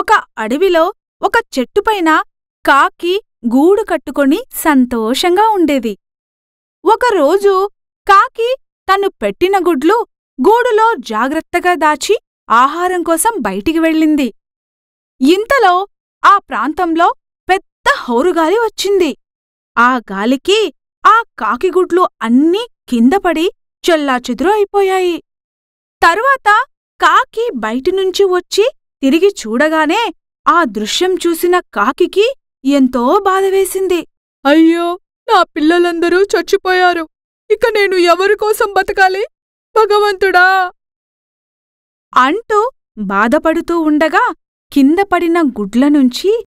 ఒక అడవిలో ఒక చెట్టుపైన కాకి గూడు కట్టుకొని సంతోషంగా ఉండేది ఒకరోజు కాకి తను పెట్టిన గుడ్లు గూడులో జాగ్రత్తగా దాచి ఆహారం కోసం బయటికి వెళ్ళింది ఇంతలో ఆ ప్రాంతంలో పెద్ద హౌరుగాలి వచ్చింది ఆ గాలికి ఆ కాకిగుడ్లు అన్నీ కిందపడి చెల్లాచెదురు అయిపోయాయి తరువాత కాకి బయటినుంచి వచ్చి తిరిగి చూడగానే ఆ దృశ్యం చూసిన కాకికి ఎంతో బాధవేసింది అయ్యో నా పిల్లలందరూ చచ్చిపోయారు ఇక నేను ఎవరికోసం బతకాలి భగవంతుడా అంటూ బాధపడుతూ ఉండగా కింద పడిన గుడ్లనుంచి